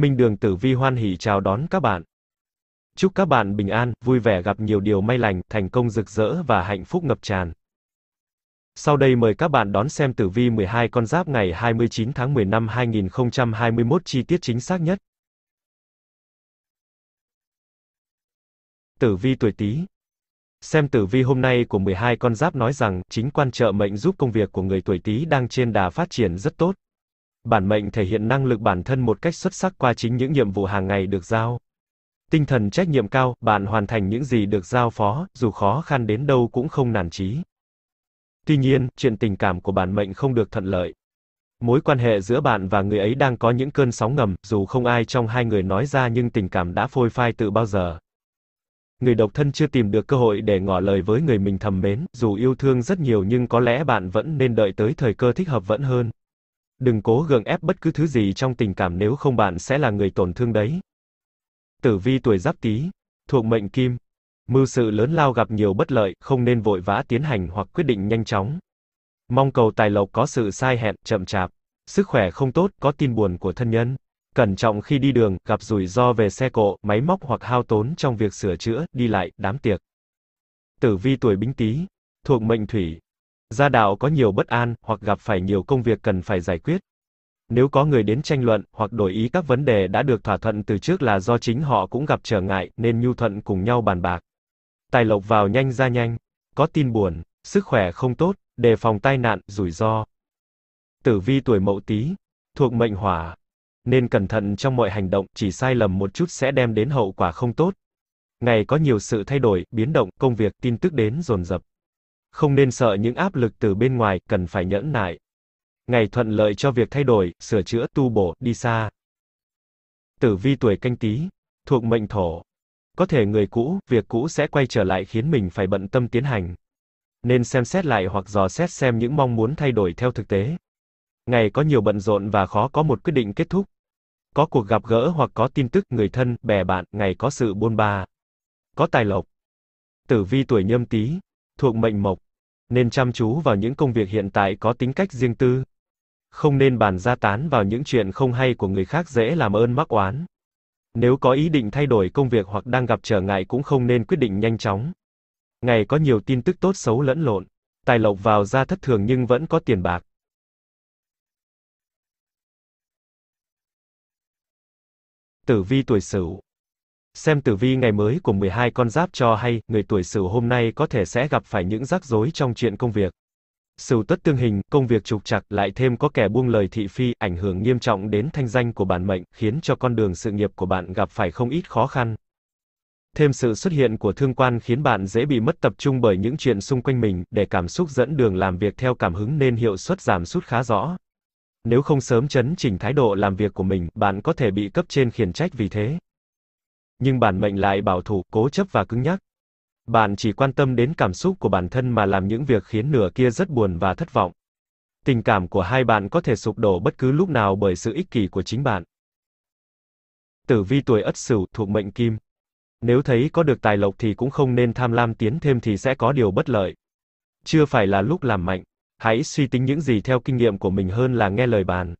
Minh Đường Tử Vi hoan hỉ chào đón các bạn. Chúc các bạn bình an, vui vẻ gặp nhiều điều may lành, thành công rực rỡ và hạnh phúc ngập tràn. Sau đây mời các bạn đón xem tử vi 12 con giáp ngày 29 tháng 10 năm 2021 chi tiết chính xác nhất. Tử vi tuổi Tý. Xem tử vi hôm nay của 12 con giáp nói rằng, chính quan trợ mệnh giúp công việc của người tuổi Tý đang trên đà phát triển rất tốt, Bản mệnh thể hiện năng lực bản thân một cách xuất sắc qua chính những nhiệm vụ hàng ngày được giao. Tinh thần trách nhiệm cao, bạn hoàn thành những gì được giao phó, dù khó khăn đến đâu cũng không nản chí. Tuy nhiên, chuyện tình cảm của bản mệnh không được thuận lợi. Mối quan hệ giữa bạn và người ấy đang có những cơn sóng ngầm, dù không ai trong hai người nói ra nhưng tình cảm đã phôi phai từ bao giờ. Người độc thân chưa tìm được cơ hội để ngỏ lời với người mình thầm mến, dù yêu thương rất nhiều nhưng có lẽ bạn vẫn nên đợi tới thời cơ thích hợp vẫn hơn. Đừng cố gượng ép bất cứ thứ gì trong tình cảm nếu không bạn sẽ là người tổn thương đấy. Tử vi tuổi giáp tý, thuộc mệnh kim. Mưu sự lớn lao gặp nhiều bất lợi, không nên vội vã tiến hành hoặc quyết định nhanh chóng. Mong cầu tài lộc có sự sai hẹn, chậm chạp. Sức khỏe không tốt, có tin buồn của thân nhân. Cẩn trọng khi đi đường, gặp rủi ro về xe cộ, máy móc hoặc hao tốn trong việc sửa chữa, đi lại, đám tiệc. Tử vi tuổi bính tý, thuộc mệnh thủy, Gia đạo có nhiều bất an, hoặc gặp phải nhiều công việc cần phải giải quyết. Nếu có người đến tranh luận, hoặc đổi ý các vấn đề đã được thỏa thuận từ trước là do chính họ cũng gặp trở ngại, nên nhu thuận cùng nhau bàn bạc. Tài lộc vào nhanh ra nhanh. Có tin buồn, sức khỏe không tốt, đề phòng tai nạn, rủi ro. Tử vi tuổi mậu tí, thuộc mệnh hỏa. Nên cẩn thận trong mọi hành động, chỉ sai lầm một chút sẽ đem đến hậu quả không tốt. Ngày có nhiều sự thay đổi, biến động, công việc, tin tức đến dồn dập không nên sợ những áp lực từ bên ngoài, cần phải nhẫn nại. Ngày thuận lợi cho việc thay đổi, sửa chữa, tu bổ, đi xa. Tử vi tuổi canh tí, thuộc mệnh thổ. Có thể người cũ, việc cũ sẽ quay trở lại khiến mình phải bận tâm tiến hành. Nên xem xét lại hoặc dò xét xem những mong muốn thay đổi theo thực tế. Ngày có nhiều bận rộn và khó có một quyết định kết thúc. Có cuộc gặp gỡ hoặc có tin tức người thân, bè bạn, ngày có sự buôn ba. Có tài lộc. Tử vi tuổi nhâm tí, thuộc mệnh mộc, nên chăm chú vào những công việc hiện tại có tính cách riêng tư. Không nên bàn ra tán vào những chuyện không hay của người khác dễ làm ơn mắc oán. Nếu có ý định thay đổi công việc hoặc đang gặp trở ngại cũng không nên quyết định nhanh chóng. Ngày có nhiều tin tức tốt xấu lẫn lộn, tài lộc vào ra thất thường nhưng vẫn có tiền bạc. Tử vi tuổi Sửu xem tử vi ngày mới của 12 con giáp cho hay, người tuổi Sửu hôm nay có thể sẽ gặp phải những rắc rối trong chuyện công việc. Sửu tất tương hình, công việc trục trặc, lại thêm có kẻ buông lời thị phi, ảnh hưởng nghiêm trọng đến thanh danh của bản mệnh, khiến cho con đường sự nghiệp của bạn gặp phải không ít khó khăn. Thêm sự xuất hiện của thương quan khiến bạn dễ bị mất tập trung bởi những chuyện xung quanh mình, để cảm xúc dẫn đường làm việc theo cảm hứng nên hiệu suất giảm sút khá rõ. Nếu không sớm chấn chỉnh thái độ làm việc của mình, bạn có thể bị cấp trên khiển trách vì thế nhưng bản mệnh lại bảo thủ, cố chấp và cứng nhắc. Bạn chỉ quan tâm đến cảm xúc của bản thân mà làm những việc khiến nửa kia rất buồn và thất vọng. Tình cảm của hai bạn có thể sụp đổ bất cứ lúc nào bởi sự ích kỷ của chính bạn. Tử vi tuổi Ất Sửu thuộc mệnh Kim. Nếu thấy có được tài lộc thì cũng không nên tham lam tiến thêm thì sẽ có điều bất lợi. Chưa phải là lúc làm mạnh, hãy suy tính những gì theo kinh nghiệm của mình hơn là nghe lời bàn.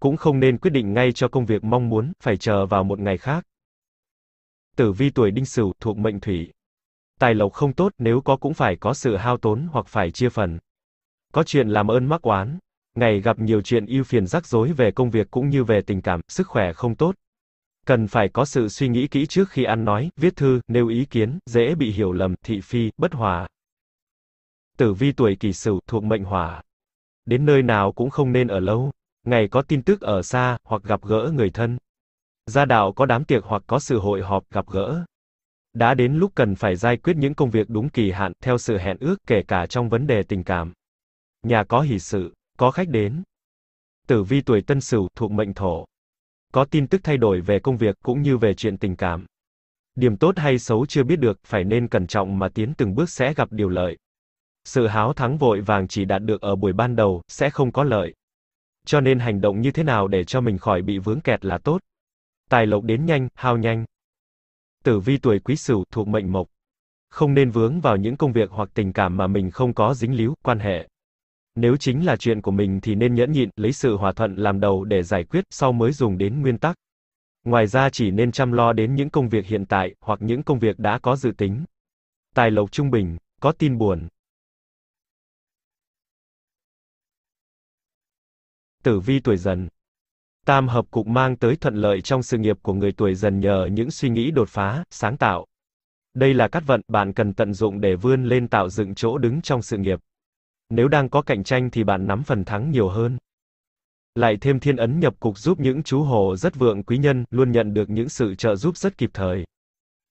Cũng không nên quyết định ngay cho công việc mong muốn, phải chờ vào một ngày khác tử vi tuổi đinh sửu thuộc mệnh thủy. Tài lộc không tốt, nếu có cũng phải có sự hao tốn hoặc phải chia phần. Có chuyện làm ơn mắc oán, ngày gặp nhiều chuyện ưu phiền rắc rối về công việc cũng như về tình cảm, sức khỏe không tốt. Cần phải có sự suy nghĩ kỹ trước khi ăn nói, viết thư, nêu ý kiến, dễ bị hiểu lầm, thị phi, bất hòa. Tử vi tuổi kỷ sửu thuộc mệnh hỏa. Đến nơi nào cũng không nên ở lâu, ngày có tin tức ở xa, hoặc gặp gỡ người thân. Gia đạo có đám tiệc hoặc có sự hội họp gặp gỡ. Đã đến lúc cần phải giải quyết những công việc đúng kỳ hạn, theo sự hẹn ước, kể cả trong vấn đề tình cảm. Nhà có hỷ sự, có khách đến. Tử vi tuổi Tân Sửu thuộc mệnh Thổ. Có tin tức thay đổi về công việc cũng như về chuyện tình cảm. Điểm tốt hay xấu chưa biết được, phải nên cẩn trọng mà tiến từng bước sẽ gặp điều lợi. Sự háo thắng vội vàng chỉ đạt được ở buổi ban đầu, sẽ không có lợi. Cho nên hành động như thế nào để cho mình khỏi bị vướng kẹt là tốt. Tài lộc đến nhanh, hao nhanh. Tử vi tuổi quý sửu thuộc mệnh mộc. Không nên vướng vào những công việc hoặc tình cảm mà mình không có dính líu, quan hệ. Nếu chính là chuyện của mình thì nên nhẫn nhịn, lấy sự hòa thuận làm đầu để giải quyết, sau mới dùng đến nguyên tắc. Ngoài ra chỉ nên chăm lo đến những công việc hiện tại, hoặc những công việc đã có dự tính. Tài lộc trung bình, có tin buồn. Tử vi tuổi dần. Tam hợp cục mang tới thuận lợi trong sự nghiệp của người tuổi dần nhờ những suy nghĩ đột phá, sáng tạo. Đây là cát vận bạn cần tận dụng để vươn lên tạo dựng chỗ đứng trong sự nghiệp. Nếu đang có cạnh tranh thì bạn nắm phần thắng nhiều hơn. Lại thêm thiên ấn nhập cục giúp những chú hồ rất vượng quý nhân luôn nhận được những sự trợ giúp rất kịp thời.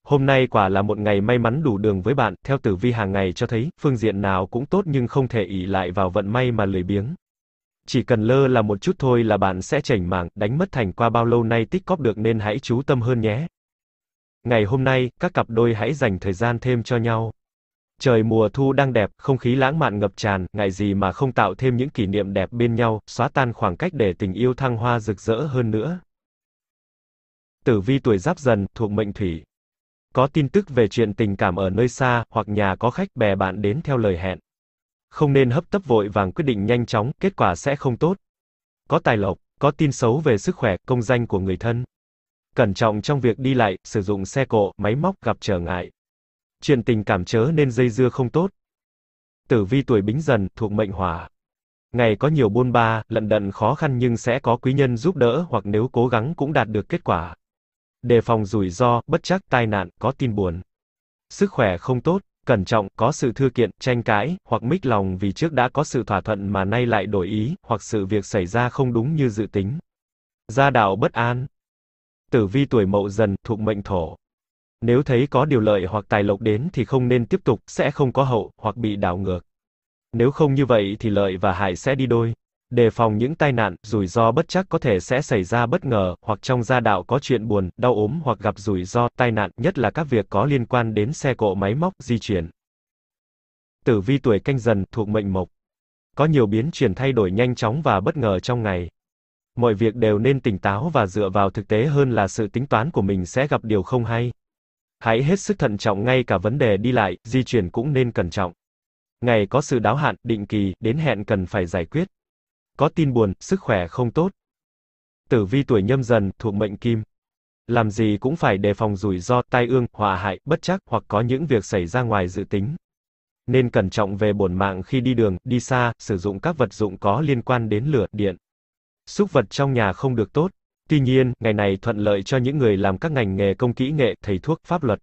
Hôm nay quả là một ngày may mắn đủ đường với bạn, theo tử vi hàng ngày cho thấy, phương diện nào cũng tốt nhưng không thể ỷ lại vào vận may mà lười biếng chỉ cần lơ là một chút thôi là bạn sẽ chảnh mảng, đánh mất thành qua bao lâu nay tích cóp được nên hãy chú tâm hơn nhé. Ngày hôm nay, các cặp đôi hãy dành thời gian thêm cho nhau. Trời mùa thu đang đẹp, không khí lãng mạn ngập tràn, ngại gì mà không tạo thêm những kỷ niệm đẹp bên nhau, xóa tan khoảng cách để tình yêu thăng hoa rực rỡ hơn nữa. Tử vi tuổi Giáp Dần, thuộc mệnh Thủy. Có tin tức về chuyện tình cảm ở nơi xa, hoặc nhà có khách bè bạn đến theo lời hẹn không nên hấp tấp vội vàng quyết định nhanh chóng, kết quả sẽ không tốt. Có tài lộc, có tin xấu về sức khỏe, công danh của người thân. Cẩn trọng trong việc đi lại, sử dụng xe cộ, máy móc gặp trở ngại. Chuyện tình cảm chớ nên dây dưa không tốt. Tử vi tuổi bính dần, thuộc mệnh hỏa. Ngày có nhiều buôn ba, lận đận khó khăn nhưng sẽ có quý nhân giúp đỡ hoặc nếu cố gắng cũng đạt được kết quả. Đề phòng rủi ro, bất trắc tai nạn, có tin buồn. Sức khỏe không tốt, cẩn trọng, có sự thư kiện, tranh cãi, hoặc mích lòng vì trước đã có sự thỏa thuận mà nay lại đổi ý, hoặc sự việc xảy ra không đúng như dự tính. Gia đạo bất an. Tử vi tuổi mậu dần, thuộc mệnh thổ. Nếu thấy có điều lợi hoặc tài lộc đến thì không nên tiếp tục, sẽ không có hậu, hoặc bị đảo ngược. Nếu không như vậy thì lợi và hại sẽ đi đôi. Đề phòng những tai nạn, rủi ro bất chắc có thể sẽ xảy ra bất ngờ, hoặc trong gia đạo có chuyện buồn, đau ốm hoặc gặp rủi ro, tai nạn, nhất là các việc có liên quan đến xe cộ máy móc, di chuyển. Tử vi tuổi canh dần thuộc mệnh mộc. Có nhiều biến chuyển thay đổi nhanh chóng và bất ngờ trong ngày. Mọi việc đều nên tỉnh táo và dựa vào thực tế hơn là sự tính toán của mình sẽ gặp điều không hay. Hãy hết sức thận trọng ngay cả vấn đề đi lại, di chuyển cũng nên cẩn trọng. Ngày có sự đáo hạn, định kỳ, đến hẹn cần phải giải quyết có tin buồn, sức khỏe không tốt. Tử vi tuổi nhâm dần, thuộc mệnh kim. Làm gì cũng phải đề phòng rủi ro, tai ương, họa hại, bất chắc hoặc có những việc xảy ra ngoài dự tính. Nên cẩn trọng về bổn mạng khi đi đường, đi xa, sử dụng các vật dụng có liên quan đến lửa, điện. Xúc vật trong nhà không được tốt. Tuy nhiên, ngày này thuận lợi cho những người làm các ngành nghề công kỹ nghệ, thầy thuốc, pháp luật.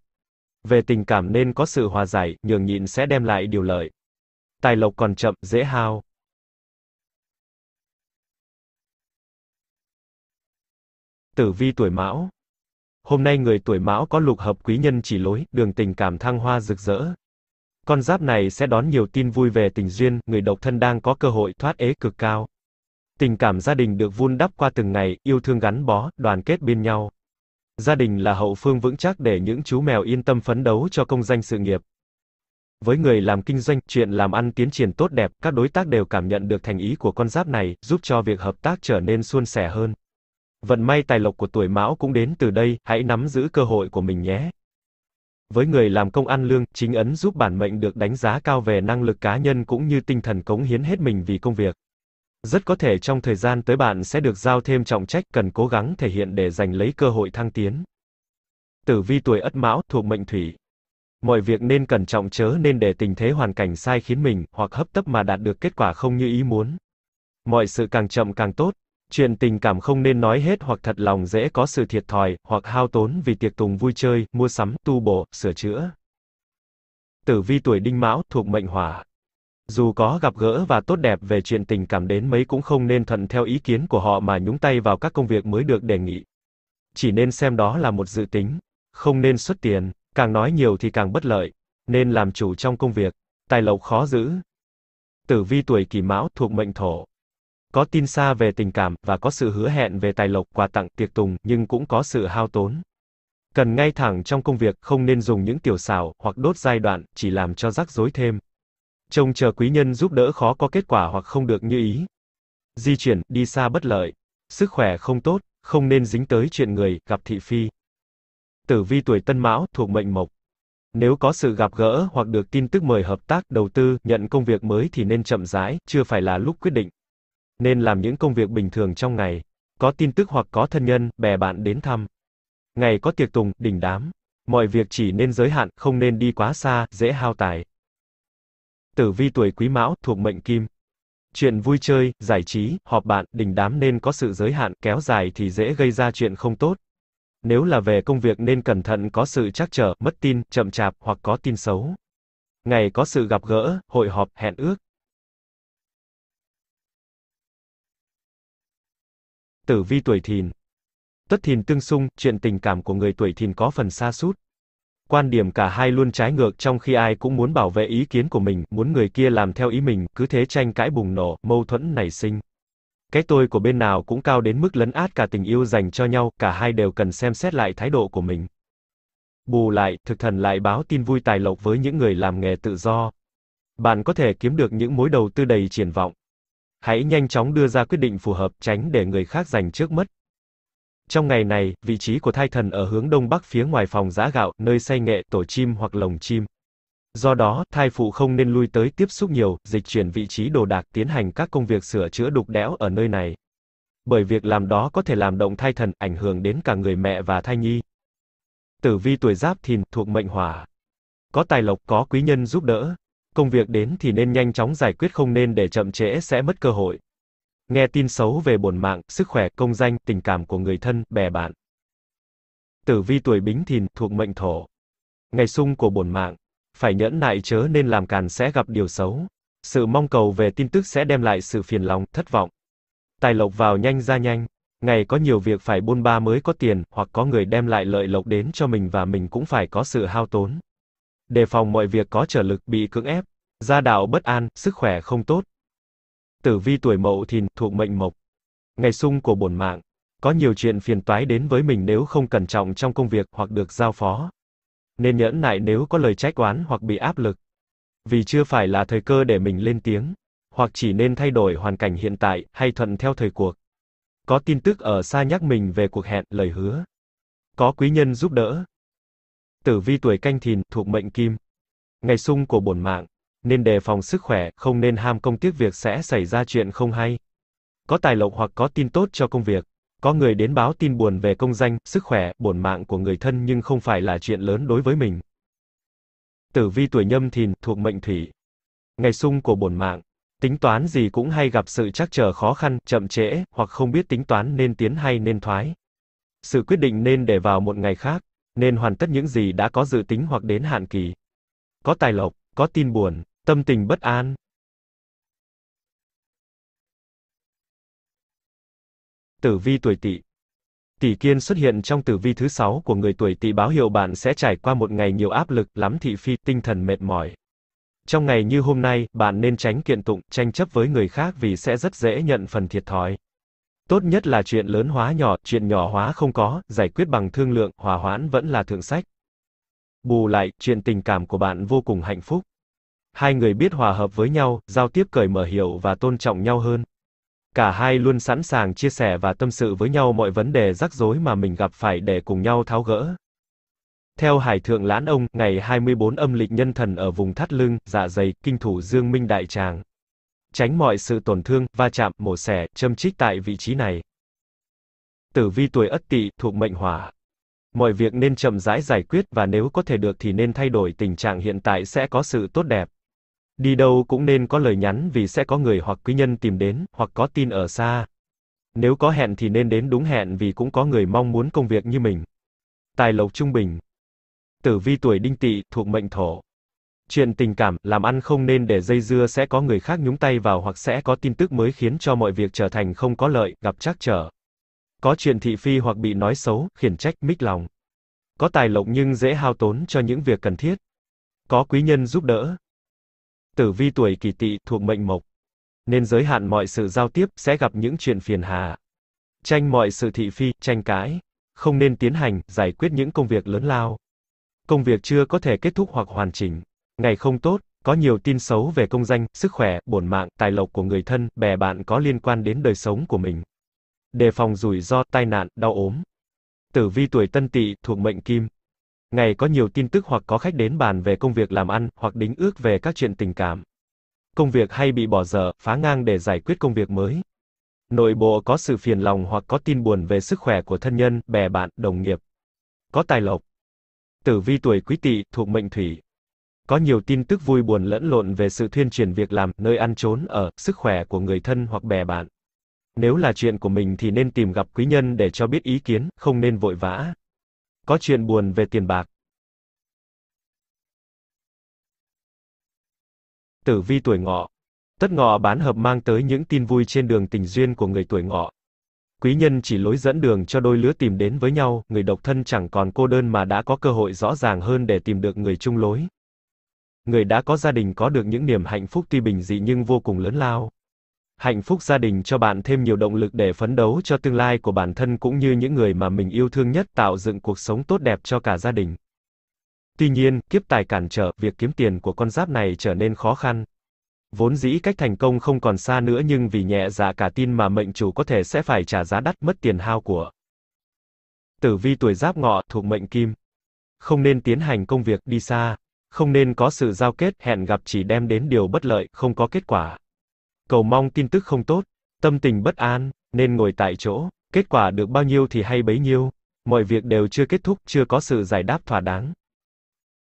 Về tình cảm nên có sự hòa giải, nhường nhịn sẽ đem lại điều lợi. Tài lộc còn chậm, dễ hao. tử vi tuổi mão. Hôm nay người tuổi mão có lục hợp quý nhân chỉ lối, đường tình cảm thăng hoa rực rỡ. Con giáp này sẽ đón nhiều tin vui về tình duyên, người độc thân đang có cơ hội thoát ế cực cao. Tình cảm gia đình được vun đắp qua từng ngày, yêu thương gắn bó, đoàn kết bên nhau. Gia đình là hậu phương vững chắc để những chú mèo yên tâm phấn đấu cho công danh sự nghiệp. Với người làm kinh doanh, chuyện làm ăn tiến triển tốt đẹp, các đối tác đều cảm nhận được thành ý của con giáp này, giúp cho việc hợp tác trở nên suôn sẻ hơn. Vận may tài lộc của tuổi Mão cũng đến từ đây, hãy nắm giữ cơ hội của mình nhé. Với người làm công ăn lương, chính ấn giúp bản mệnh được đánh giá cao về năng lực cá nhân cũng như tinh thần cống hiến hết mình vì công việc. Rất có thể trong thời gian tới bạn sẽ được giao thêm trọng trách cần cố gắng thể hiện để giành lấy cơ hội thăng tiến. Tử vi tuổi Ất Mão thuộc mệnh Thủy. Mọi việc nên cẩn trọng chớ nên để tình thế hoàn cảnh sai khiến mình hoặc hấp tấp mà đạt được kết quả không như ý muốn. Mọi sự càng chậm càng tốt, Chuyện tình cảm không nên nói hết hoặc thật lòng dễ có sự thiệt thòi, hoặc hao tốn vì tiệc tùng vui chơi, mua sắm, tu bổ, sửa chữa. Tử vi tuổi đinh mão, thuộc mệnh hỏa. Dù có gặp gỡ và tốt đẹp về chuyện tình cảm đến mấy cũng không nên thuận theo ý kiến của họ mà nhúng tay vào các công việc mới được đề nghị. Chỉ nên xem đó là một dự tính. Không nên xuất tiền, càng nói nhiều thì càng bất lợi. Nên làm chủ trong công việc. Tài lộc khó giữ. Tử vi tuổi kỷ mão thuộc mệnh thổ. Có tin xa về tình cảm, và có sự hứa hẹn về tài lộc, quà tặng, tiệc tùng, nhưng cũng có sự hao tốn. Cần ngay thẳng trong công việc, không nên dùng những tiểu xảo, hoặc đốt giai đoạn, chỉ làm cho rắc rối thêm. Trông chờ quý nhân giúp đỡ khó có kết quả hoặc không được như ý. Di chuyển, đi xa bất lợi. Sức khỏe không tốt, không nên dính tới chuyện người, gặp thị phi. Tử vi tuổi tân mão, thuộc mệnh mộc. Nếu có sự gặp gỡ hoặc được tin tức mời hợp tác, đầu tư, nhận công việc mới thì nên chậm rãi, chưa phải là lúc quyết định nên làm những công việc bình thường trong ngày, có tin tức hoặc có thân nhân, bè bạn đến thăm. Ngày có tiệc tùng, đình đám. Mọi việc chỉ nên giới hạn, không nên đi quá xa, dễ hao tài. Tử vi tuổi Quý Mão thuộc mệnh Kim. Chuyện vui chơi, giải trí, họp bạn, đình đám nên có sự giới hạn, kéo dài thì dễ gây ra chuyện không tốt. Nếu là về công việc nên cẩn thận có sự trắc trở, mất tin, chậm chạp hoặc có tin xấu. Ngày có sự gặp gỡ, hội họp, hẹn ước. Tử vi tuổi thìn. Tuất thìn tương xung, chuyện tình cảm của người tuổi thìn có phần xa sút Quan điểm cả hai luôn trái ngược trong khi ai cũng muốn bảo vệ ý kiến của mình, muốn người kia làm theo ý mình, cứ thế tranh cãi bùng nổ, mâu thuẫn nảy sinh. Cái tôi của bên nào cũng cao đến mức lấn át cả tình yêu dành cho nhau, cả hai đều cần xem xét lại thái độ của mình. Bù lại, thực thần lại báo tin vui tài lộc với những người làm nghề tự do. Bạn có thể kiếm được những mối đầu tư đầy triển vọng. Hãy nhanh chóng đưa ra quyết định phù hợp, tránh để người khác giành trước mất. Trong ngày này, vị trí của thai thần ở hướng đông bắc phía ngoài phòng giã gạo, nơi say nghệ, tổ chim hoặc lồng chim. Do đó, thai phụ không nên lui tới tiếp xúc nhiều, dịch chuyển vị trí đồ đạc, tiến hành các công việc sửa chữa đục đẽo ở nơi này. Bởi việc làm đó có thể làm động thai thần, ảnh hưởng đến cả người mẹ và thai nhi. Tử vi tuổi giáp thìn, thuộc mệnh hỏa. Có tài lộc, có quý nhân giúp đỡ, công việc đến thì nên nhanh chóng giải quyết không nên để chậm trễ sẽ mất cơ hội. Nghe tin xấu về bổn mạng, sức khỏe, công danh, tình cảm của người thân, bè bạn. Tử vi tuổi bính thìn, thuộc mệnh thổ. Ngày sung của bổn mạng. Phải nhẫn nại chớ nên làm càn sẽ gặp điều xấu. Sự mong cầu về tin tức sẽ đem lại sự phiền lòng, thất vọng. Tài lộc vào nhanh ra nhanh. Ngày có nhiều việc phải buôn ba mới có tiền, hoặc có người đem lại lợi lộc đến cho mình và mình cũng phải có sự hao tốn đề phòng mọi việc có trở lực bị cưỡng ép, gia đạo bất an, sức khỏe không tốt. Tử vi tuổi mậu thìn thuộc mệnh mộc. Ngày xung của bổn mạng, có nhiều chuyện phiền toái đến với mình nếu không cẩn trọng trong công việc hoặc được giao phó. Nên nhẫn nại nếu có lời trách oán hoặc bị áp lực. Vì chưa phải là thời cơ để mình lên tiếng, hoặc chỉ nên thay đổi hoàn cảnh hiện tại hay thuận theo thời cuộc. Có tin tức ở xa nhắc mình về cuộc hẹn, lời hứa. Có quý nhân giúp đỡ, Tử vi tuổi canh thìn, thuộc mệnh kim. Ngày xung của bổn mạng, nên đề phòng sức khỏe, không nên ham công tiếc việc sẽ xảy ra chuyện không hay. Có tài lộc hoặc có tin tốt cho công việc. Có người đến báo tin buồn về công danh, sức khỏe, bổn mạng của người thân nhưng không phải là chuyện lớn đối với mình. Tử vi tuổi nhâm thìn, thuộc mệnh thủy. Ngày xung của bổn mạng, tính toán gì cũng hay gặp sự trắc trở khó khăn, chậm trễ, hoặc không biết tính toán nên tiến hay nên thoái. Sự quyết định nên để vào một ngày khác nên hoàn tất những gì đã có dự tính hoặc đến hạn kỳ. Có tài lộc, có tin buồn, tâm tình bất an. Tử vi tuổi Tỵ. Tỷ Kiên xuất hiện trong tử vi thứ 6 của người tuổi Tỵ báo hiệu bạn sẽ trải qua một ngày nhiều áp lực, lắm thị phi, tinh thần mệt mỏi. Trong ngày như hôm nay, bạn nên tránh kiện tụng, tranh chấp với người khác vì sẽ rất dễ nhận phần thiệt thòi. Tốt nhất là chuyện lớn hóa nhỏ, chuyện nhỏ hóa không có, giải quyết bằng thương lượng, hòa hoãn vẫn là thượng sách. Bù lại, chuyện tình cảm của bạn vô cùng hạnh phúc. Hai người biết hòa hợp với nhau, giao tiếp cởi mở hiểu và tôn trọng nhau hơn. Cả hai luôn sẵn sàng chia sẻ và tâm sự với nhau mọi vấn đề rắc rối mà mình gặp phải để cùng nhau tháo gỡ. Theo Hải Thượng Lãn Ông, ngày 24 âm lịch nhân thần ở vùng thắt lưng, dạ dày, kinh thủ Dương Minh Đại Tràng tránh mọi sự tổn thương, va chạm, mổ xẻ, châm chích tại vị trí này. Tử vi tuổi Ất Tỵ thuộc mệnh Hỏa. Mọi việc nên chậm rãi giải quyết và nếu có thể được thì nên thay đổi tình trạng hiện tại sẽ có sự tốt đẹp. Đi đâu cũng nên có lời nhắn vì sẽ có người hoặc quý nhân tìm đến, hoặc có tin ở xa. Nếu có hẹn thì nên đến đúng hẹn vì cũng có người mong muốn công việc như mình. Tài lộc trung bình. Tử vi tuổi Đinh Tỵ thuộc mệnh Thổ. Chuyện tình cảm, làm ăn không nên để dây dưa sẽ có người khác nhúng tay vào hoặc sẽ có tin tức mới khiến cho mọi việc trở thành không có lợi, gặp trắc trở. Có chuyện thị phi hoặc bị nói xấu, khiển trách, mích lòng. Có tài lộc nhưng dễ hao tốn cho những việc cần thiết. Có quý nhân giúp đỡ. Tử vi tuổi kỷ tỵ thuộc mệnh mộc. Nên giới hạn mọi sự giao tiếp, sẽ gặp những chuyện phiền hà. Tranh mọi sự thị phi, tranh cãi. Không nên tiến hành, giải quyết những công việc lớn lao. Công việc chưa có thể kết thúc hoặc hoàn chỉnh. Ngày không tốt, có nhiều tin xấu về công danh, sức khỏe, bổn mạng, tài lộc của người thân, bè bạn có liên quan đến đời sống của mình. Đề phòng rủi ro, tai nạn, đau ốm. Tử vi tuổi tân tỵ thuộc mệnh kim. Ngày có nhiều tin tức hoặc có khách đến bàn về công việc làm ăn, hoặc đính ước về các chuyện tình cảm. Công việc hay bị bỏ dở, phá ngang để giải quyết công việc mới. Nội bộ có sự phiền lòng hoặc có tin buồn về sức khỏe của thân nhân, bè bạn, đồng nghiệp. Có tài lộc. Tử vi tuổi quý tỵ thuộc mệnh thủy, có nhiều tin tức vui buồn lẫn lộn về sự thuyên truyền việc làm, nơi ăn trốn ở, sức khỏe của người thân hoặc bè bạn. Nếu là chuyện của mình thì nên tìm gặp quý nhân để cho biết ý kiến, không nên vội vã. Có chuyện buồn về tiền bạc. Tử vi tuổi ngọ. Tất ngọ bán hợp mang tới những tin vui trên đường tình duyên của người tuổi ngọ. Quý nhân chỉ lối dẫn đường cho đôi lứa tìm đến với nhau, người độc thân chẳng còn cô đơn mà đã có cơ hội rõ ràng hơn để tìm được người chung lối người đã có gia đình có được những niềm hạnh phúc tuy bình dị nhưng vô cùng lớn lao. Hạnh phúc gia đình cho bạn thêm nhiều động lực để phấn đấu cho tương lai của bản thân cũng như những người mà mình yêu thương nhất, tạo dựng cuộc sống tốt đẹp cho cả gia đình. Tuy nhiên, kiếp tài cản trở, việc kiếm tiền của con giáp này trở nên khó khăn. Vốn dĩ cách thành công không còn xa nữa nhưng vì nhẹ dạ cả tin mà mệnh chủ có thể sẽ phải trả giá đắt mất tiền hao của. Tử vi tuổi giáp ngọ thuộc mệnh kim. Không nên tiến hành công việc đi xa, không nên có sự giao kết, hẹn gặp chỉ đem đến điều bất lợi, không có kết quả. Cầu mong tin tức không tốt, tâm tình bất an, nên ngồi tại chỗ, kết quả được bao nhiêu thì hay bấy nhiêu, mọi việc đều chưa kết thúc, chưa có sự giải đáp thỏa đáng.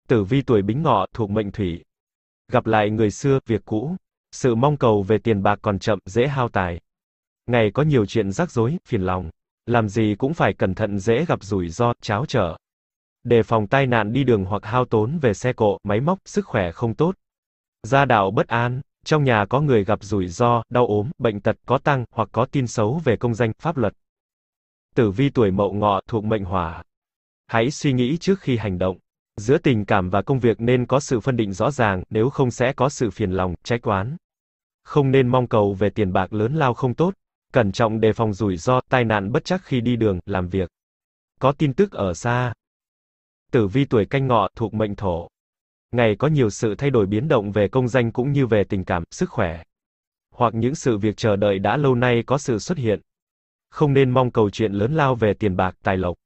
Tử vi tuổi Bính Ngọ thuộc mệnh thủy. Gặp lại người xưa, việc cũ, sự mong cầu về tiền bạc còn chậm, dễ hao tài. Ngày có nhiều chuyện rắc rối, phiền lòng, làm gì cũng phải cẩn thận dễ gặp rủi ro, cháo trở. Đề phòng tai nạn đi đường hoặc hao tốn về xe cộ, máy móc, sức khỏe không tốt. Gia đạo bất an, trong nhà có người gặp rủi ro, đau ốm, bệnh tật, có tăng, hoặc có tin xấu về công danh, pháp luật. Tử vi tuổi mậu ngọ thuộc mệnh hỏa. Hãy suy nghĩ trước khi hành động. Giữa tình cảm và công việc nên có sự phân định rõ ràng, nếu không sẽ có sự phiền lòng, trách oán. Không nên mong cầu về tiền bạc lớn lao không tốt. Cẩn trọng đề phòng rủi ro, tai nạn bất chắc khi đi đường, làm việc. Có tin tức ở xa, Tử vi tuổi canh ngọ, thuộc mệnh thổ. Ngày có nhiều sự thay đổi biến động về công danh cũng như về tình cảm, sức khỏe. Hoặc những sự việc chờ đợi đã lâu nay có sự xuất hiện. Không nên mong cầu chuyện lớn lao về tiền bạc, tài lộc.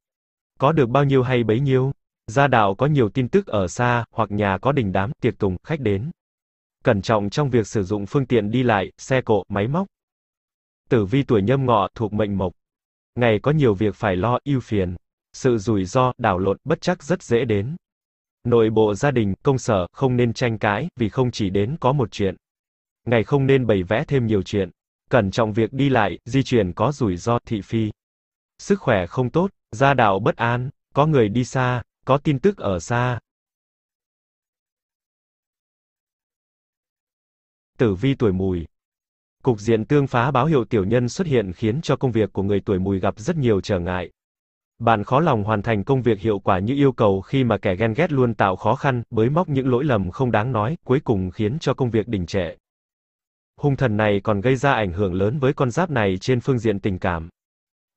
Có được bao nhiêu hay bấy nhiêu. Gia đạo có nhiều tin tức ở xa, hoặc nhà có đình đám, tiệc tùng, khách đến. Cẩn trọng trong việc sử dụng phương tiện đi lại, xe cộ, máy móc. Tử vi tuổi nhâm ngọ, thuộc mệnh mộc. Ngày có nhiều việc phải lo, ưu phiền sự rủi ro, đảo lộn, bất chắc rất dễ đến. Nội bộ gia đình, công sở, không nên tranh cãi, vì không chỉ đến có một chuyện. Ngày không nên bày vẽ thêm nhiều chuyện. Cẩn trọng việc đi lại, di chuyển có rủi ro, thị phi. Sức khỏe không tốt, gia đạo bất an, có người đi xa, có tin tức ở xa. Tử vi tuổi mùi Cục diện tương phá báo hiệu tiểu nhân xuất hiện khiến cho công việc của người tuổi mùi gặp rất nhiều trở ngại, bạn khó lòng hoàn thành công việc hiệu quả như yêu cầu khi mà kẻ ghen ghét luôn tạo khó khăn, bới móc những lỗi lầm không đáng nói, cuối cùng khiến cho công việc đình trệ. Hung thần này còn gây ra ảnh hưởng lớn với con giáp này trên phương diện tình cảm.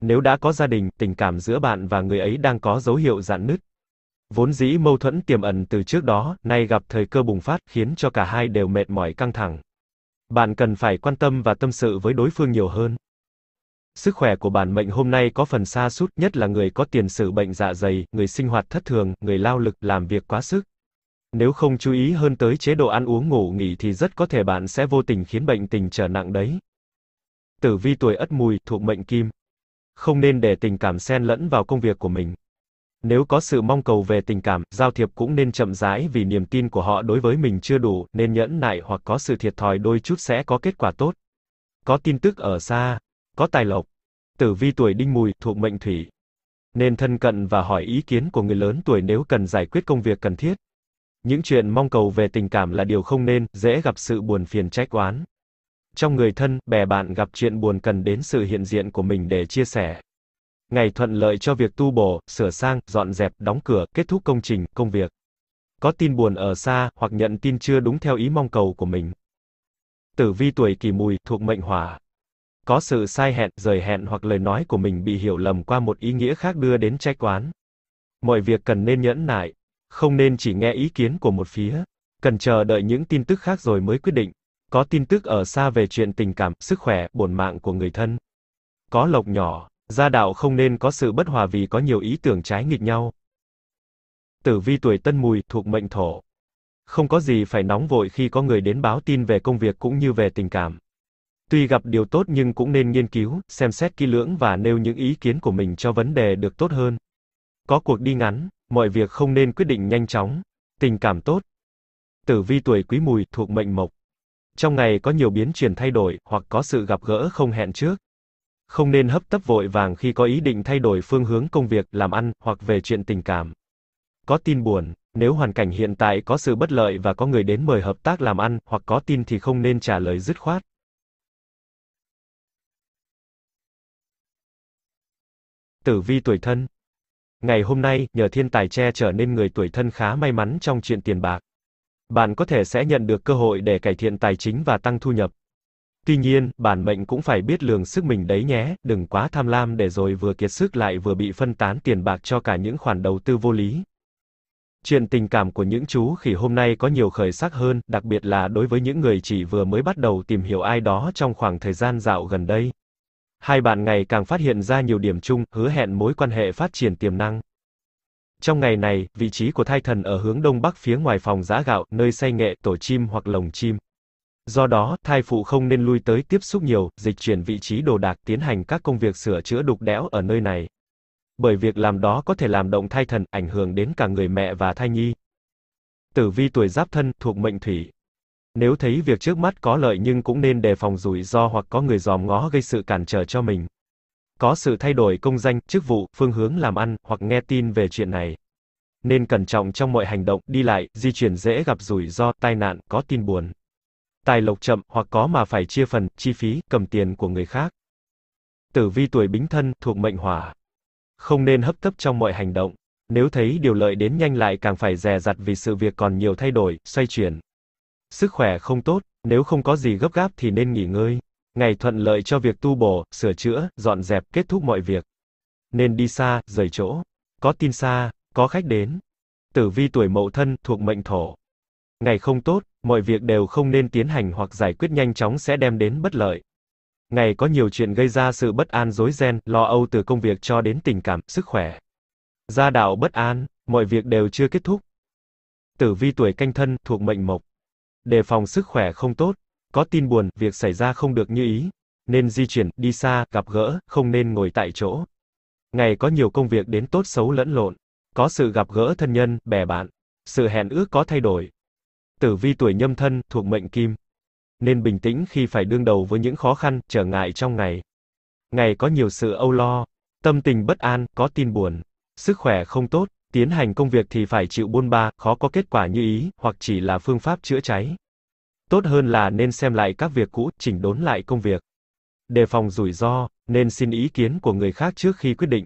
Nếu đã có gia đình, tình cảm giữa bạn và người ấy đang có dấu hiệu dạn nứt. Vốn dĩ mâu thuẫn tiềm ẩn từ trước đó, nay gặp thời cơ bùng phát, khiến cho cả hai đều mệt mỏi căng thẳng. Bạn cần phải quan tâm và tâm sự với đối phương nhiều hơn. Sức khỏe của bản mệnh hôm nay có phần xa sút nhất là người có tiền sử bệnh dạ dày, người sinh hoạt thất thường, người lao lực, làm việc quá sức. Nếu không chú ý hơn tới chế độ ăn uống ngủ nghỉ thì rất có thể bạn sẽ vô tình khiến bệnh tình trở nặng đấy. Tử vi tuổi ất mùi, thuộc mệnh kim. Không nên để tình cảm xen lẫn vào công việc của mình. Nếu có sự mong cầu về tình cảm, giao thiệp cũng nên chậm rãi vì niềm tin của họ đối với mình chưa đủ, nên nhẫn nại hoặc có sự thiệt thòi đôi chút sẽ có kết quả tốt. Có tin tức ở xa, có tài lộc. Tử vi tuổi đinh mùi thuộc mệnh thủy. Nên thân cận và hỏi ý kiến của người lớn tuổi nếu cần giải quyết công việc cần thiết. Những chuyện mong cầu về tình cảm là điều không nên, dễ gặp sự buồn phiền trách oán. Trong người thân, bè bạn gặp chuyện buồn cần đến sự hiện diện của mình để chia sẻ. Ngày thuận lợi cho việc tu bổ, sửa sang, dọn dẹp, đóng cửa, kết thúc công trình, công việc. Có tin buồn ở xa, hoặc nhận tin chưa đúng theo ý mong cầu của mình. Tử vi tuổi kỷ mùi, thuộc mệnh hỏa có sự sai hẹn, rời hẹn hoặc lời nói của mình bị hiểu lầm qua một ý nghĩa khác đưa đến trách oán. Mọi việc cần nên nhẫn nại, không nên chỉ nghe ý kiến của một phía, cần chờ đợi những tin tức khác rồi mới quyết định. Có tin tức ở xa về chuyện tình cảm, sức khỏe, bổn mạng của người thân. Có lộc nhỏ, gia đạo không nên có sự bất hòa vì có nhiều ý tưởng trái nghịch nhau. Tử vi tuổi Tân Mùi thuộc mệnh Thổ. Không có gì phải nóng vội khi có người đến báo tin về công việc cũng như về tình cảm. Tuy gặp điều tốt nhưng cũng nên nghiên cứu, xem xét kỹ lưỡng và nêu những ý kiến của mình cho vấn đề được tốt hơn. Có cuộc đi ngắn, mọi việc không nên quyết định nhanh chóng. Tình cảm tốt. Tử vi tuổi Quý Mùi thuộc mệnh Mộc. Trong ngày có nhiều biến chuyển thay đổi hoặc có sự gặp gỡ không hẹn trước. Không nên hấp tấp vội vàng khi có ý định thay đổi phương hướng công việc, làm ăn hoặc về chuyện tình cảm. Có tin buồn, nếu hoàn cảnh hiện tại có sự bất lợi và có người đến mời hợp tác làm ăn hoặc có tin thì không nên trả lời dứt khoát, tử vi tuổi thân. Ngày hôm nay, nhờ thiên tài che trở nên người tuổi thân khá may mắn trong chuyện tiền bạc. Bạn có thể sẽ nhận được cơ hội để cải thiện tài chính và tăng thu nhập. Tuy nhiên, bản mệnh cũng phải biết lường sức mình đấy nhé, đừng quá tham lam để rồi vừa kiệt sức lại vừa bị phân tán tiền bạc cho cả những khoản đầu tư vô lý. Chuyện tình cảm của những chú khỉ hôm nay có nhiều khởi sắc hơn, đặc biệt là đối với những người chỉ vừa mới bắt đầu tìm hiểu ai đó trong khoảng thời gian dạo gần đây hai bạn ngày càng phát hiện ra nhiều điểm chung, hứa hẹn mối quan hệ phát triển tiềm năng. Trong ngày này, vị trí của thai thần ở hướng đông bắc phía ngoài phòng giã gạo, nơi say nghệ, tổ chim hoặc lồng chim. Do đó, thai phụ không nên lui tới tiếp xúc nhiều, dịch chuyển vị trí đồ đạc tiến hành các công việc sửa chữa đục đẽo ở nơi này. Bởi việc làm đó có thể làm động thai thần, ảnh hưởng đến cả người mẹ và thai nhi. Tử vi tuổi giáp thân, thuộc mệnh thủy, nếu thấy việc trước mắt có lợi nhưng cũng nên đề phòng rủi ro hoặc có người dòm ngó gây sự cản trở cho mình. Có sự thay đổi công danh, chức vụ, phương hướng làm ăn, hoặc nghe tin về chuyện này. Nên cẩn trọng trong mọi hành động, đi lại, di chuyển dễ gặp rủi ro, tai nạn, có tin buồn. Tài lộc chậm, hoặc có mà phải chia phần, chi phí, cầm tiền của người khác. Tử vi tuổi bính thân, thuộc mệnh hỏa. Không nên hấp tấp trong mọi hành động. Nếu thấy điều lợi đến nhanh lại càng phải dè dặt vì sự việc còn nhiều thay đổi, xoay chuyển, Sức khỏe không tốt, nếu không có gì gấp gáp thì nên nghỉ ngơi. Ngày thuận lợi cho việc tu bổ, sửa chữa, dọn dẹp, kết thúc mọi việc. Nên đi xa, rời chỗ. Có tin xa, có khách đến. Tử vi tuổi mậu thân, thuộc mệnh thổ. Ngày không tốt, mọi việc đều không nên tiến hành hoặc giải quyết nhanh chóng sẽ đem đến bất lợi. Ngày có nhiều chuyện gây ra sự bất an rối ren, lo âu từ công việc cho đến tình cảm, sức khỏe. Gia đạo bất an, mọi việc đều chưa kết thúc. Tử vi tuổi canh thân, thuộc mệnh mộc đề phòng sức khỏe không tốt, có tin buồn, việc xảy ra không được như ý, nên di chuyển, đi xa, gặp gỡ, không nên ngồi tại chỗ. Ngày có nhiều công việc đến tốt xấu lẫn lộn, có sự gặp gỡ thân nhân, bè bạn, sự hẹn ước có thay đổi. Tử vi tuổi nhâm thân, thuộc mệnh kim, nên bình tĩnh khi phải đương đầu với những khó khăn, trở ngại trong ngày. Ngày có nhiều sự âu lo, tâm tình bất an, có tin buồn, sức khỏe không tốt, Tiến hành công việc thì phải chịu buôn ba, khó có kết quả như ý, hoặc chỉ là phương pháp chữa cháy. Tốt hơn là nên xem lại các việc cũ, chỉnh đốn lại công việc. Đề phòng rủi ro, nên xin ý kiến của người khác trước khi quyết định.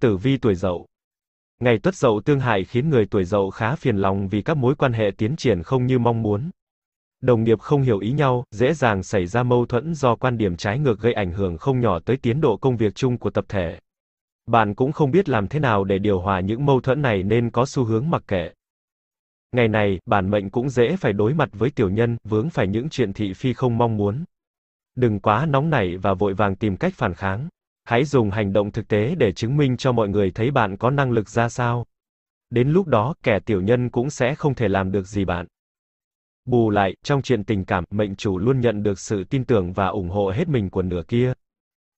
Tử vi tuổi dậu Ngày tuất dậu tương hại khiến người tuổi dậu khá phiền lòng vì các mối quan hệ tiến triển không như mong muốn. Đồng nghiệp không hiểu ý nhau, dễ dàng xảy ra mâu thuẫn do quan điểm trái ngược gây ảnh hưởng không nhỏ tới tiến độ công việc chung của tập thể. Bạn cũng không biết làm thế nào để điều hòa những mâu thuẫn này nên có xu hướng mặc kệ. Ngày này, bản mệnh cũng dễ phải đối mặt với tiểu nhân, vướng phải những chuyện thị phi không mong muốn. Đừng quá nóng nảy và vội vàng tìm cách phản kháng. Hãy dùng hành động thực tế để chứng minh cho mọi người thấy bạn có năng lực ra sao. Đến lúc đó, kẻ tiểu nhân cũng sẽ không thể làm được gì bạn. Bù lại, trong chuyện tình cảm, mệnh chủ luôn nhận được sự tin tưởng và ủng hộ hết mình của nửa kia.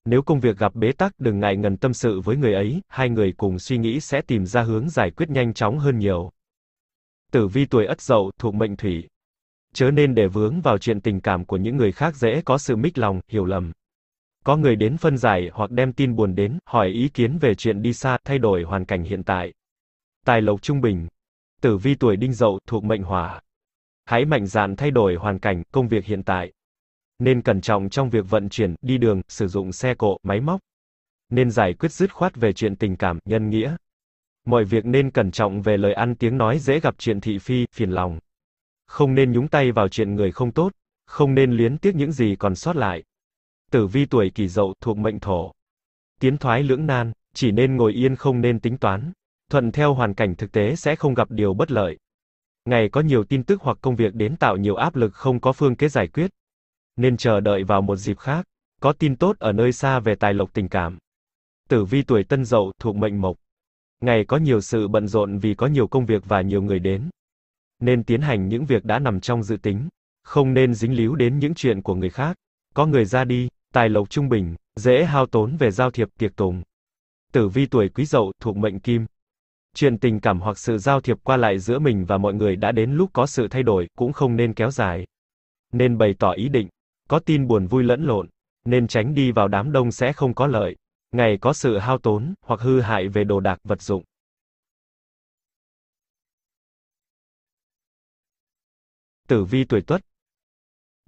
Nếu công việc gặp bế tắc đừng ngại ngần tâm sự với người ấy, hai người cùng suy nghĩ sẽ tìm ra hướng giải quyết nhanh chóng hơn nhiều. Tử vi tuổi ất dậu thuộc mệnh thủy. Chớ nên để vướng vào chuyện tình cảm của những người khác dễ có sự mích lòng, hiểu lầm. Có người đến phân giải hoặc đem tin buồn đến, hỏi ý kiến về chuyện đi xa, thay đổi hoàn cảnh hiện tại. Tài lộc trung bình. Tử vi tuổi đinh dậu thuộc mệnh hỏa. Hãy mạnh dạn thay đổi hoàn cảnh, công việc hiện tại. Nên cẩn trọng trong việc vận chuyển, đi đường, sử dụng xe cộ, máy móc. Nên giải quyết dứt khoát về chuyện tình cảm, nhân nghĩa. Mọi việc nên cẩn trọng về lời ăn tiếng nói dễ gặp chuyện thị phi, phiền lòng. Không nên nhúng tay vào chuyện người không tốt, không nên luyến tiếc những gì còn sót lại. Tử vi tuổi kỷ dậu thuộc mệnh thổ. Tiến thoái lưỡng nan, chỉ nên ngồi yên không nên tính toán. Thuận theo hoàn cảnh thực tế sẽ không gặp điều bất lợi ngày có nhiều tin tức hoặc công việc đến tạo nhiều áp lực không có phương kế giải quyết. Nên chờ đợi vào một dịp khác, có tin tốt ở nơi xa về tài lộc tình cảm. Tử vi tuổi tân dậu thuộc mệnh mộc. Ngày có nhiều sự bận rộn vì có nhiều công việc và nhiều người đến. Nên tiến hành những việc đã nằm trong dự tính, không nên dính líu đến những chuyện của người khác. Có người ra đi, tài lộc trung bình, dễ hao tốn về giao thiệp tiệc tùng. Tử vi tuổi quý dậu thuộc mệnh kim chuyện tình cảm hoặc sự giao thiệp qua lại giữa mình và mọi người đã đến lúc có sự thay đổi, cũng không nên kéo dài. Nên bày tỏ ý định, có tin buồn vui lẫn lộn, nên tránh đi vào đám đông sẽ không có lợi, ngày có sự hao tốn hoặc hư hại về đồ đạc vật dụng. Tử vi tuổi Tuất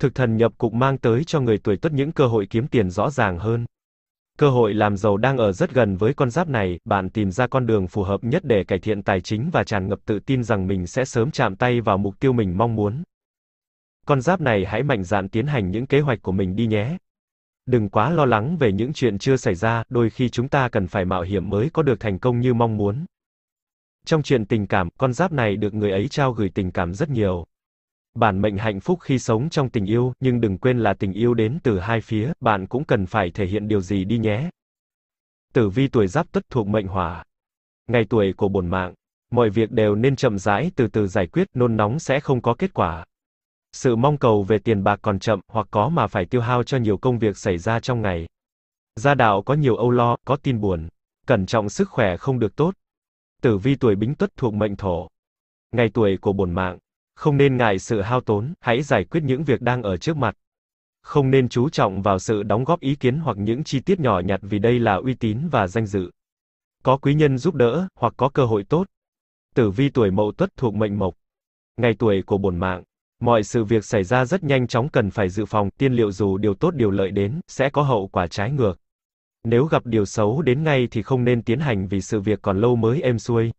Thực thần nhập cục mang tới cho người tuổi Tuất những cơ hội kiếm tiền rõ ràng hơn. Cơ hội làm giàu đang ở rất gần với con giáp này, bạn tìm ra con đường phù hợp nhất để cải thiện tài chính và tràn ngập tự tin rằng mình sẽ sớm chạm tay vào mục tiêu mình mong muốn. Con giáp này hãy mạnh dạn tiến hành những kế hoạch của mình đi nhé. Đừng quá lo lắng về những chuyện chưa xảy ra, đôi khi chúng ta cần phải mạo hiểm mới có được thành công như mong muốn. Trong chuyện tình cảm, con giáp này được người ấy trao gửi tình cảm rất nhiều. Bản mệnh hạnh phúc khi sống trong tình yêu, nhưng đừng quên là tình yêu đến từ hai phía, bạn cũng cần phải thể hiện điều gì đi nhé. Tử vi tuổi giáp tuất thuộc mệnh hỏa. Ngày tuổi của bổn mạng, mọi việc đều nên chậm rãi từ từ giải quyết, nôn nóng sẽ không có kết quả. Sự mong cầu về tiền bạc còn chậm, hoặc có mà phải tiêu hao cho nhiều công việc xảy ra trong ngày. Gia đạo có nhiều âu lo, có tin buồn. Cẩn trọng sức khỏe không được tốt. Tử vi tuổi bính tuất thuộc mệnh thổ. Ngày tuổi của bổn mạng, không nên ngại sự hao tốn, hãy giải quyết những việc đang ở trước mặt. Không nên chú trọng vào sự đóng góp ý kiến hoặc những chi tiết nhỏ nhặt vì đây là uy tín và danh dự. Có quý nhân giúp đỡ, hoặc có cơ hội tốt. Tử vi tuổi mậu tuất thuộc mệnh mộc. Ngày tuổi của bổn mạng. Mọi sự việc xảy ra rất nhanh chóng cần phải dự phòng, tiên liệu dù điều tốt điều lợi đến, sẽ có hậu quả trái ngược. Nếu gặp điều xấu đến ngay thì không nên tiến hành vì sự việc còn lâu mới êm xuôi.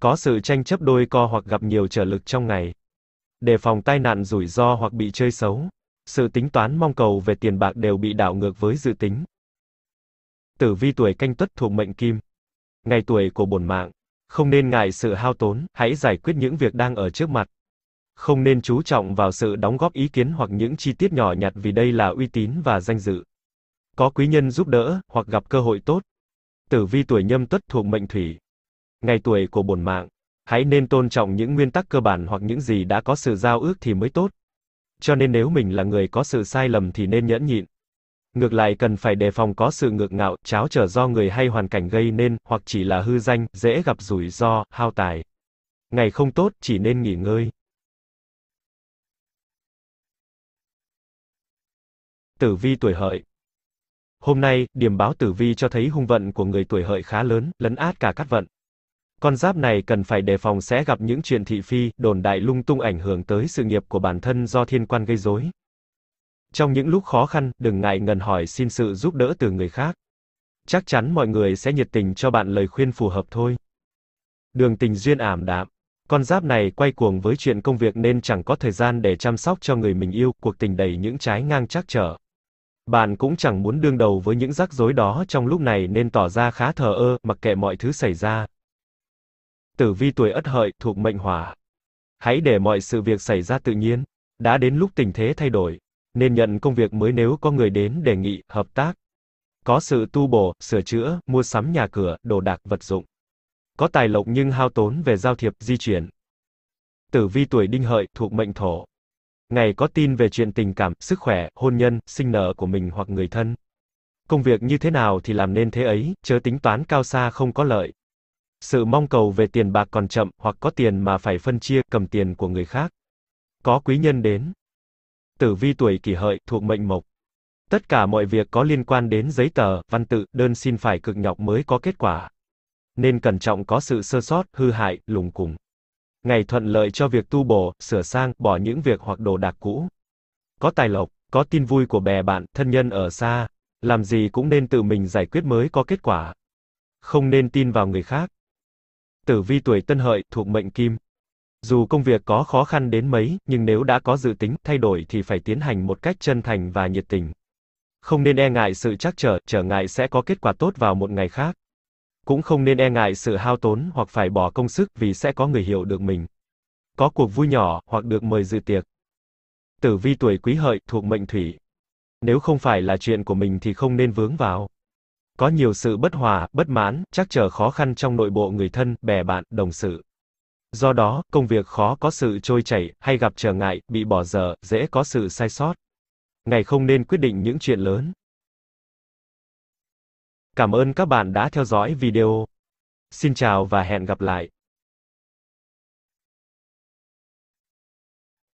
Có sự tranh chấp đôi co hoặc gặp nhiều trở lực trong ngày đề phòng tai nạn rủi ro hoặc bị chơi xấu. Sự tính toán mong cầu về tiền bạc đều bị đảo ngược với dự tính. Tử vi tuổi canh tuất thuộc mệnh kim. Ngày tuổi của bổn mạng. Không nên ngại sự hao tốn, hãy giải quyết những việc đang ở trước mặt. Không nên chú trọng vào sự đóng góp ý kiến hoặc những chi tiết nhỏ nhặt vì đây là uy tín và danh dự. Có quý nhân giúp đỡ, hoặc gặp cơ hội tốt. Tử vi tuổi nhâm tuất thuộc mệnh thủy. Ngày tuổi của bổn mạng. Hãy nên tôn trọng những nguyên tắc cơ bản hoặc những gì đã có sự giao ước thì mới tốt. Cho nên nếu mình là người có sự sai lầm thì nên nhẫn nhịn. Ngược lại cần phải đề phòng có sự ngược ngạo, cháo trở do người hay hoàn cảnh gây nên, hoặc chỉ là hư danh, dễ gặp rủi ro, hao tài. Ngày không tốt, chỉ nên nghỉ ngơi. Tử vi tuổi hợi Hôm nay, điểm báo tử vi cho thấy hung vận của người tuổi hợi khá lớn, lấn át cả các vận. Con giáp này cần phải đề phòng sẽ gặp những chuyện thị phi, đồn đại lung tung ảnh hưởng tới sự nghiệp của bản thân do thiên quan gây rối. Trong những lúc khó khăn, đừng ngại ngần hỏi xin sự giúp đỡ từ người khác. Chắc chắn mọi người sẽ nhiệt tình cho bạn lời khuyên phù hợp thôi. Đường tình duyên ảm đạm. Con giáp này quay cuồng với chuyện công việc nên chẳng có thời gian để chăm sóc cho người mình yêu, cuộc tình đầy những trái ngang trắc trở. Bạn cũng chẳng muốn đương đầu với những rắc rối đó trong lúc này nên tỏ ra khá thờ ơ, mặc kệ mọi thứ xảy ra. Tử vi tuổi Ất Hợi thuộc mệnh Hỏa. Hãy để mọi sự việc xảy ra tự nhiên, đã đến lúc tình thế thay đổi, nên nhận công việc mới nếu có người đến đề nghị hợp tác. Có sự tu bổ, sửa chữa, mua sắm nhà cửa, đồ đạc vật dụng. Có tài lộc nhưng hao tốn về giao thiệp, di chuyển. Tử vi tuổi Đinh Hợi thuộc mệnh Thổ. Ngày có tin về chuyện tình cảm, sức khỏe, hôn nhân, sinh nở của mình hoặc người thân. Công việc như thế nào thì làm nên thế ấy, chớ tính toán cao xa không có lợi. Sự mong cầu về tiền bạc còn chậm, hoặc có tiền mà phải phân chia, cầm tiền của người khác. Có quý nhân đến. Tử vi tuổi kỷ hợi, thuộc mệnh mộc. Tất cả mọi việc có liên quan đến giấy tờ, văn tự, đơn xin phải cực nhọc mới có kết quả. Nên cẩn trọng có sự sơ sót, hư hại, lùng cùng. Ngày thuận lợi cho việc tu bổ, sửa sang, bỏ những việc hoặc đồ đạc cũ. Có tài lộc, có tin vui của bè bạn, thân nhân ở xa. Làm gì cũng nên tự mình giải quyết mới có kết quả. Không nên tin vào người khác tử vi tuổi tân hợi, thuộc mệnh kim. Dù công việc có khó khăn đến mấy, nhưng nếu đã có dự tính, thay đổi thì phải tiến hành một cách chân thành và nhiệt tình. Không nên e ngại sự trắc trở, trở ngại sẽ có kết quả tốt vào một ngày khác. Cũng không nên e ngại sự hao tốn hoặc phải bỏ công sức vì sẽ có người hiểu được mình. Có cuộc vui nhỏ, hoặc được mời dự tiệc. Tử vi tuổi quý hợi, thuộc mệnh thủy. Nếu không phải là chuyện của mình thì không nên vướng vào. Có nhiều sự bất hòa, bất mãn, chắc trở khó khăn trong nội bộ người thân, bè bạn, đồng sự. Do đó, công việc khó có sự trôi chảy, hay gặp trở ngại, bị bỏ dở, dễ có sự sai sót. ngày không nên quyết định những chuyện lớn. Cảm ơn các bạn đã theo dõi video. Xin chào và hẹn gặp lại.